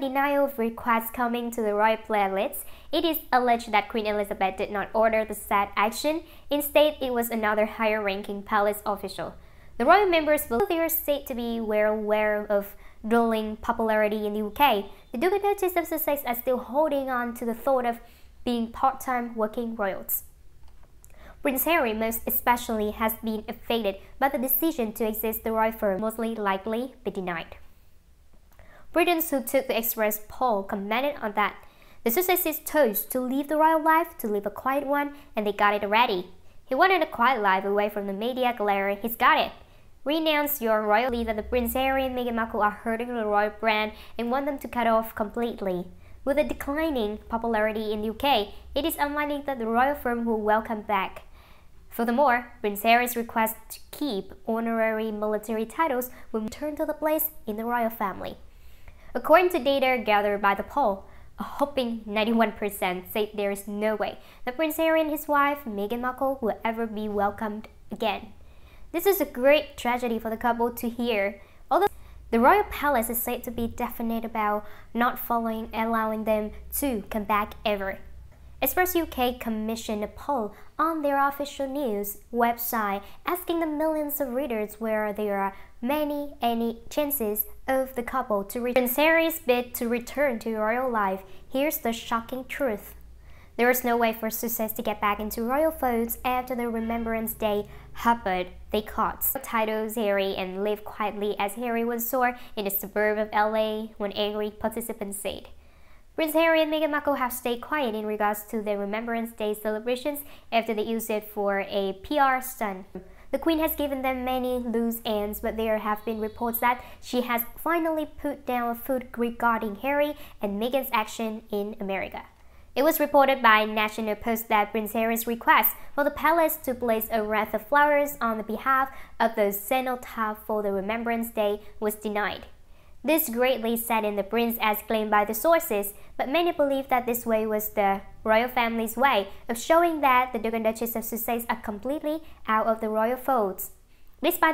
denial of requests coming to the royal playlists, it is alleged that Queen Elizabeth did not order the said action, instead it was another higher-ranking palace official. The royal members believe they are said to be well aware of dwindling popularity in the UK. The Duke and Duchess of Sussex are still holding on to the thought of being part-time working royals. Prince Harry most especially has been affected by the decision to exit the royal firm, mostly likely be denied. Britons who took the express poll commented on that. The success is chose to live the royal life, to live a quiet one, and they got it already. He wanted a quiet life away from the media glare, he's got it. Renounce your royalty that the Prince Harry and Meghan Markle are hurting the royal brand and want them to cut off completely. With the declining popularity in the UK, it is unlikely that the royal firm will welcome back. Furthermore, Prince Harry's request to keep honorary military titles will return to the place in the royal family. According to data gathered by the poll, a whopping 91% say there is no way that Prince Harry and his wife, Meghan Markle, will ever be welcomed again. This is a great tragedy for the couple to hear, although the royal palace is said to be definite about not following allowing them to come back ever. Express UK commissioned a poll on their official news website asking the millions of readers where there are many any chances of the couple to return Sari's bid to return to royal life. Here's the shocking truth. There is no way for success to get back into royal folds after the Remembrance Day Hubbard they caught. Titles Harry and live quietly as Harry was sore in the suburb of LA when angry participants said. Prince Harry and Meghan Markle have stayed quiet in regards to their Remembrance Day celebrations after they used it for a PR stunt. The Queen has given them many loose ends, but there have been reports that she has finally put down a foot regarding Harry and Meghan's action in America. It was reported by National Post that Prince Harry's request for the palace to place a wreath of flowers on the behalf of the cenotaph for the Remembrance Day was denied. This greatly saddened the prince as claimed by the sources, but many believe that this way was the royal family's way of showing that the Duke and Duchess of Sussex are completely out of the royal folds. Despite